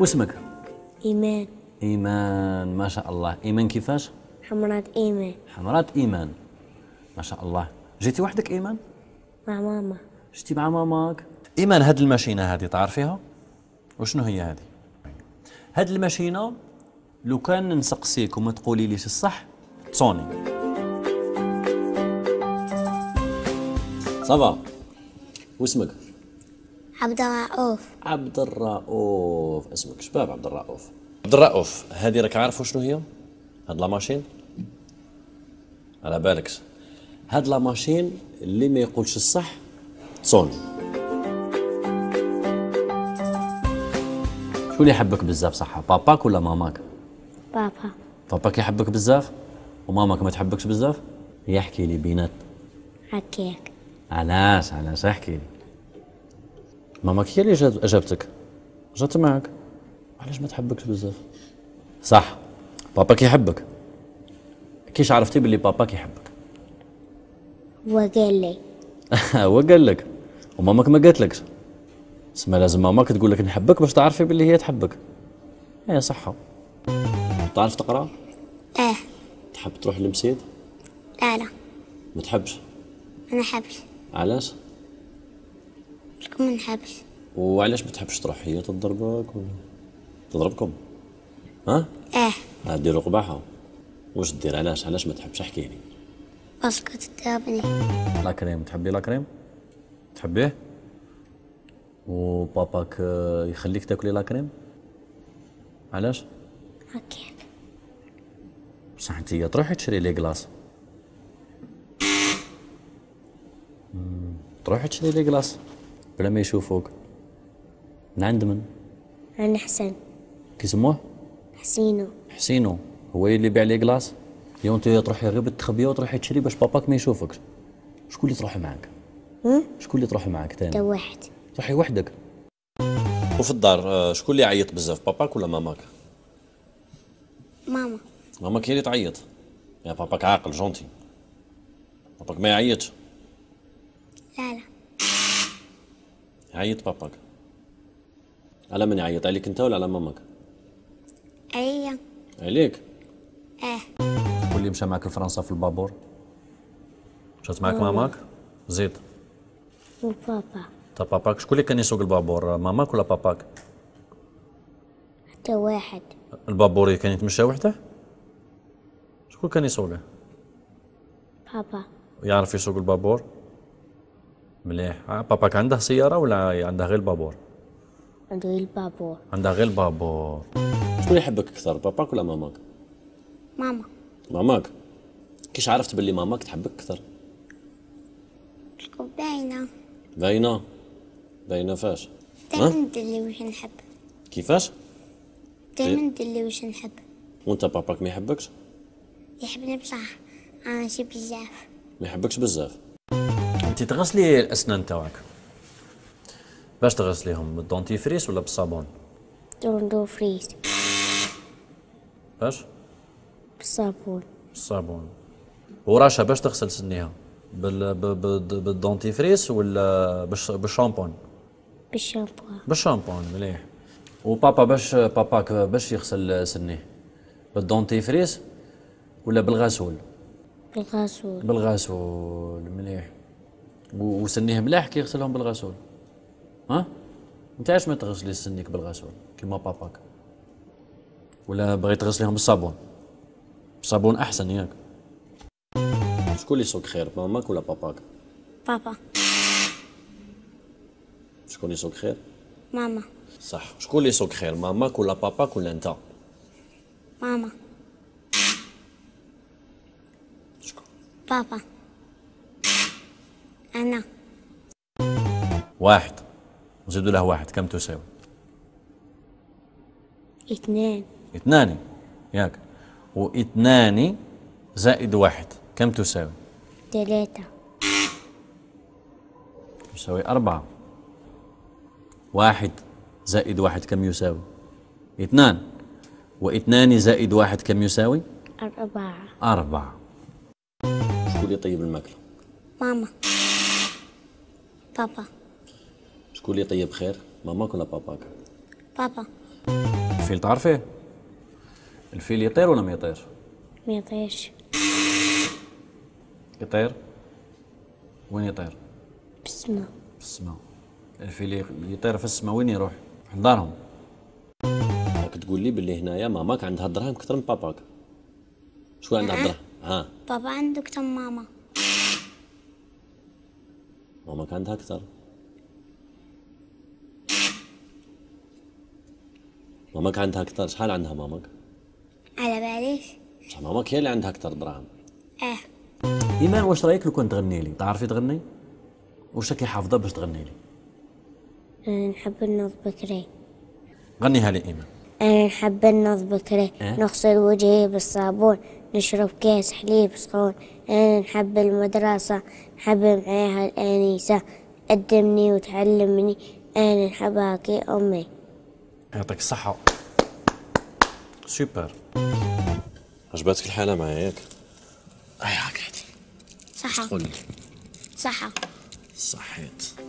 واسمك؟ إيمان إيمان ما شاء الله إيمان كيفاش؟ حمرات إيمان حمرات إيمان ما شاء الله جيتي وحدك إيمان؟ مع ماما جيتي مع ماماك إيمان هاد الماشينة هذه تعرفيها؟ وشنو هي هذه؟ هاد الماشينة لو كان نسقسيك وما تقولي ليش الصح تصوني صافا واسمك؟ عبد الرؤوف عبد الرؤوف اسمك شباب عبد الرؤوف عبد الرؤوف هذه راك عارفه شنو هي هاد لا ماشين على بالك هاد لا ماشين اللي ما يقولش الصح تصون شو اللي يحبك بزاف صح باباك ولا ماماك بابا باباك يحبك بزاف وماماك ما تحبكش بزاف يحكي لي بينات هكاك علاش علاش احكي لي ماما هي اللي جابتك جات معك علاش ما تحبكش بزاف صح بابا كيحبك كيش عرفتي باللي بابا كيحبك هو قال لي هو قال لك وماماك ما لكش سما لازم ماماك تقول لك نحبك باش تعرفي باللي هي تحبك ايه صحه تعرف تقرا اه تحب تروح للمسيد؟ لا لا ما تحبش ما نحبش علاش ما نحبش وعلاش ما تحبش تروح هي تضربك ولا تضربكم ها اه ديروا قباحه واش دير علاش علاش ما تحبش احكي لي باسكو تضربني لا كريم تحبي لا كريم تحبيه وباباك آه، يخليك تاكلي لا كريم علاش اوكي بصح انت تروحي تشري لي كلاص تروحي تشري لي كلاص بلا ما يشوفوك من عند من؟ عند حسن كيسموه؟ حسينو حسينو هو اللي يبيع لي كلاص يا انت تروحي غير بالتخبيه وتروحي تشري باش باباك ما يشوفكش شكون اللي تروحي معاك؟ شكون اللي تروحي معاك تاني؟ واحد تروحي وحدك وفي الدار آه، شكون اللي يعيط بزاف باباك ولا ماماك؟ ماما ماماك هي اللي تعيط يا باباك عاقل جونتي باباك ما يعيطش لا لا عيط باباك على من يعيط عليك انت ولا على مامك اي عليك اه شكون اللي مشى معاك لفرنسا في البابور مشات معاك ماماك زيد وبابا تا باباك شكون اللي كان يسوق البابور ماماك ولا باباك حتى واحد البابور كان يتمشى وحده شكون كان يسوقه بابا يعرف يسوق البابور مليح آه، باباك عنده سيارة ولا عنده غير البابور؟ عنده غير البابور عنده غير البابور شكون يحبك أكثر باباك ولا ماماك؟ ماما ماماك كيش عرفت باللي ماماك تحبك أكثر؟ باينة باينة باينة فاش؟ دايما ندلي واش نحب كيفاش؟ دايما ندلي واش نحب وانت باباك ما يحبكش؟ يحبني بصح انا شي بزاف ما يحبكش بزاف انت تغسلي الاسنان تاعك باش تغسليهم بالدونتيفريس ولا بالصابون دونتيفريس باش بالصابون بالصابون ورشا باش تغسل سنيها بال بالدونتيفريس ولا بالشامبون بالشامبون بالشامبون مليح وبابا باش باباك باش يغسل سنيه بالدونتيفريس ولا بالغسول بالغسول بالغسول مليح وسنيه ملاح كيغسلهم بالغسول ها انت علاش ما تغسلي سنيك بالغسول كيما باباك ولا بغيت تغسليهم بالصابون صابون احسن ياك شكون اللي يسوق خير ماماك ولا باباك بابا شكون يسوق خير ماما صح شكون اللي يسوق خير ماماك ولا باباك ولا انت ماما شكون بابا أنا واحد نزيد له واحد كم تساوي اثنان اثنان ياك واثنان زائد واحد كم تساوي ثلاثة تساوي أربعة واحد زائد واحد كم يساوي اثنان واثنان زائد واحد كم يساوي أربعة أربعة شكون اللي طيب الماكلة ماما بابا شكون اللي يطيب خير ماماك ولا باباك بابا الفيل تعرفيه الفيل يطير ولا ما يطيرش ما يطيرش يطير وين يطير في السماء في السماء الفيل يطير في السماء وين يروح عند دارهم راك تقول لي باللي هنايا ماماك عندها دراهم كثر من باباك شكون عندها دراهم ها بابا عنده اكثر من ماما ماما كانت أكثر ماماك عندها أكثر شحال عندها ماماك؟ على باليش شحال ماماك هي اللي عندها أكثر دراهم اه إيمان واش رايك لو كان تغني لي؟ تعرفي تغني؟ واش راكي حافظة باش تغني لي؟ أنا نحب نوض بكري غنيها لي إيمان أنا نحب نوض بكري أه؟ نغسل وجهي بالصابون نشرب كيس حليب سخون أنا نحب المدرسة نحب معاها الآنسة تقدمني وتعلمني أنا نحبها كي أمي يعطيك الصحة سوبر عجبتك الحالة معايا ياك؟ أي هكا صحة قولي صحة صحيت